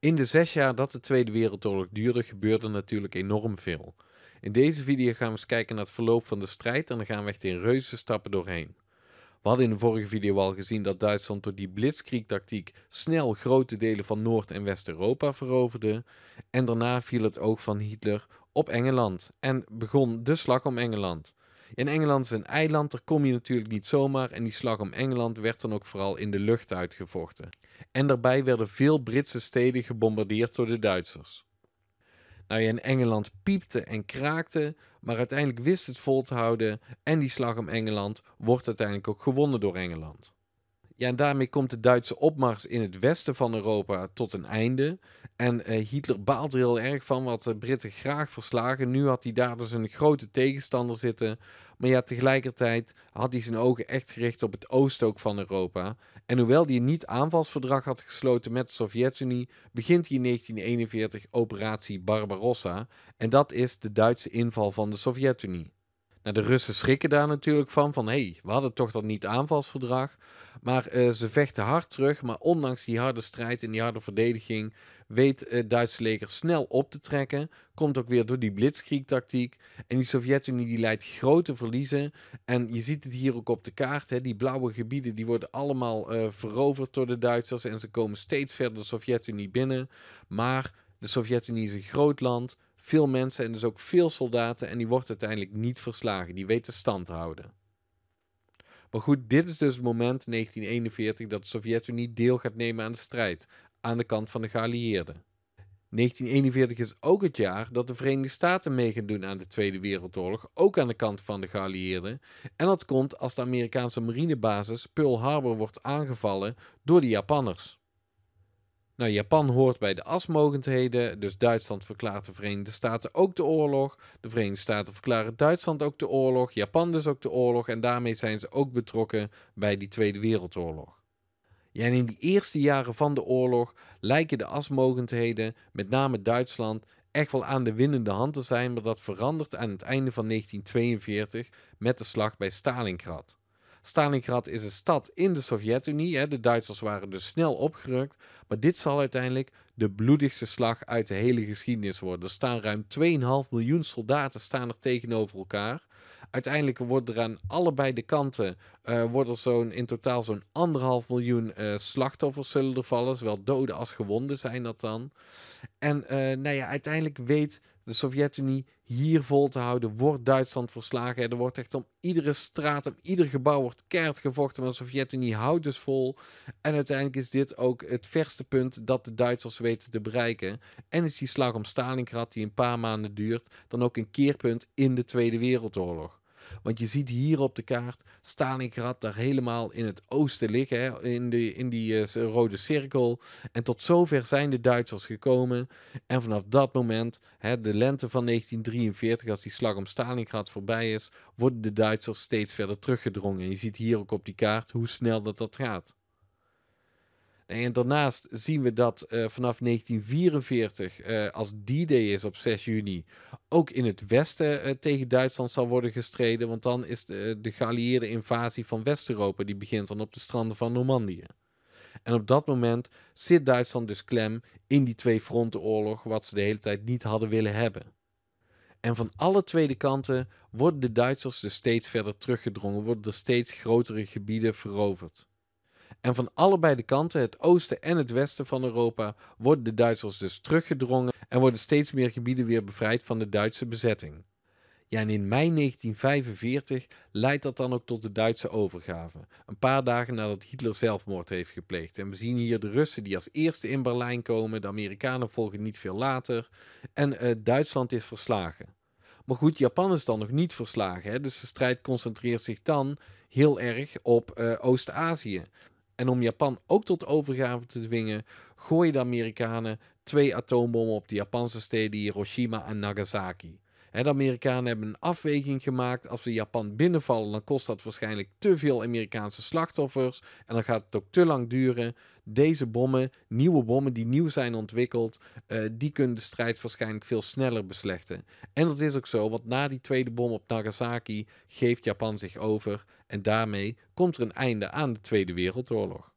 In de zes jaar dat de Tweede Wereldoorlog duurde, gebeurde natuurlijk enorm veel. In deze video gaan we eens kijken naar het verloop van de strijd en dan gaan we echt in reuze stappen doorheen. We hadden in de vorige video al gezien dat Duitsland door die blitzkrieg-tactiek snel grote delen van Noord- en West-Europa veroverde. En daarna viel het oog van Hitler op Engeland en begon de slag om Engeland. In Engeland is een eiland, daar kom je natuurlijk niet zomaar en die slag om Engeland werd dan ook vooral in de lucht uitgevochten. En daarbij werden veel Britse steden gebombardeerd door de Duitsers. Nou ja, in Engeland piepte en kraakte, maar uiteindelijk wist het vol te houden en die slag om Engeland wordt uiteindelijk ook gewonnen door Engeland. Ja, en daarmee komt de Duitse opmars in het westen van Europa tot een einde. En eh, Hitler baalt er heel erg van, wat de Britten graag verslagen. Nu had hij daar dus een grote tegenstander zitten. Maar ja, tegelijkertijd had hij zijn ogen echt gericht op het oosten ook van Europa. En hoewel hij een niet-aanvalsverdrag had gesloten met de Sovjet-Unie, begint hij in 1941 Operatie Barbarossa. En dat is de Duitse inval van de Sovjet-Unie. Nou, de Russen schrikken daar natuurlijk van, van hey, we hadden toch dat niet-aanvalsverdrag. Maar eh, ze vechten hard terug, maar ondanks die harde strijd en die harde verdediging weet het eh, Duitse leger snel op te trekken. Komt ook weer door die blitzkriegtactiek. En die Sovjet-Unie die leidt grote verliezen. En je ziet het hier ook op de kaart, hè, die blauwe gebieden die worden allemaal eh, veroverd door de Duitsers en ze komen steeds verder de Sovjet-Unie binnen. Maar de Sovjet-Unie is een groot land veel mensen en dus ook veel soldaten en die wordt uiteindelijk niet verslagen. Die weet de stand te houden. Maar goed, dit is dus het moment 1941 dat de Sovjet-Unie deel gaat nemen aan de strijd aan de kant van de geallieerden. 1941 is ook het jaar dat de Verenigde Staten mee gaan doen aan de Tweede Wereldoorlog, ook aan de kant van de geallieerden. En dat komt als de Amerikaanse marinebasis Pearl Harbor wordt aangevallen door de Japanners. Nou, Japan hoort bij de asmogendheden, dus Duitsland verklaart de Verenigde Staten ook de oorlog. De Verenigde Staten verklaren Duitsland ook de oorlog, Japan dus ook de oorlog en daarmee zijn ze ook betrokken bij die Tweede Wereldoorlog. Ja, en in die eerste jaren van de oorlog lijken de asmogendheden, met name Duitsland, echt wel aan de winnende hand te zijn, maar dat verandert aan het einde van 1942 met de slag bij Stalingrad. Stalingrad is een stad in de Sovjet-Unie. De Duitsers waren dus snel opgerukt. Maar dit zal uiteindelijk de bloedigste slag uit de hele geschiedenis worden. Er staan ruim 2,5 miljoen soldaten staan er tegenover elkaar. Uiteindelijk wordt er aan allebei de kanten eh, wordt er zo'n, in totaal zo'n anderhalf miljoen eh, slachtoffers zullen vallen. Zowel doden als gewonden zijn dat dan. En eh, nou ja, uiteindelijk weet de Sovjet-Unie hier vol te houden, wordt Duitsland verslagen. er wordt echt om iedere straat, om ieder gebouw wordt keihard gevochten. Maar de Sovjet-Unie houdt dus vol. En uiteindelijk is dit ook het verste punt dat de Duitsers weten te bereiken. En is die slag om Stalingrad, die een paar maanden duurt, dan ook een keerpunt in de Tweede Wereldoorlog. Want je ziet hier op de kaart Stalingrad daar helemaal in het oosten liggen, hè, in, de, in die eh, rode cirkel. En tot zover zijn de Duitsers gekomen. En vanaf dat moment, hè, de lente van 1943, als die slag om Stalingrad voorbij is, worden de Duitsers steeds verder teruggedrongen. En je ziet hier ook op die kaart hoe snel dat dat gaat. En daarnaast zien we dat eh, vanaf 1944, eh, als D-Day is op 6 juni, ook in het westen eh, tegen Duitsland zal worden gestreden. Want dan is de, geallieerde invasie van West-Europa, die begint dan op de stranden van Normandië. En op dat moment zit Duitsland dus klem in die twee frontenoorlog, wat ze de hele tijd niet hadden willen hebben. En van alle tweede kanten worden de Duitsers dus steeds verder teruggedrongen, worden er steeds grotere gebieden veroverd. En van allebei de kanten, het oosten en het westen van Europa, worden de Duitsers dus teruggedrongen en worden steeds meer gebieden weer bevrijd van de Duitse bezetting. Ja, en in mei 1945 leidt dat dan ook tot de Duitse overgave. Een paar dagen nadat Hitler zelfmoord heeft gepleegd. En we zien hier de Russen die als eerste in Berlijn komen. De Amerikanen volgen niet veel later. En eh, Duitsland is verslagen. Maar goed, Japan is dan nog niet verslagen. Hè? Dus de strijd concentreert zich dan heel erg op eh, Oost-Azië. En om Japan ook tot overgave te dwingen, gooien de Amerikanen twee atoombommen op de Japanse steden Hiroshima en Nagasaki de Amerikanen hebben een afweging gemaakt. Als we Japan binnenvallen, dan kost dat waarschijnlijk te veel Amerikaanse slachtoffers. En dan gaat het ook te lang duren. Deze bommen, nieuwe bommen die nieuw zijn ontwikkeld, eh, die kunnen de strijd waarschijnlijk veel sneller beslechten. En dat is ook zo, want na die tweede bom op Nagasaki geeft Japan zich over. En daarmee komt er een einde aan de Tweede Wereldoorlog.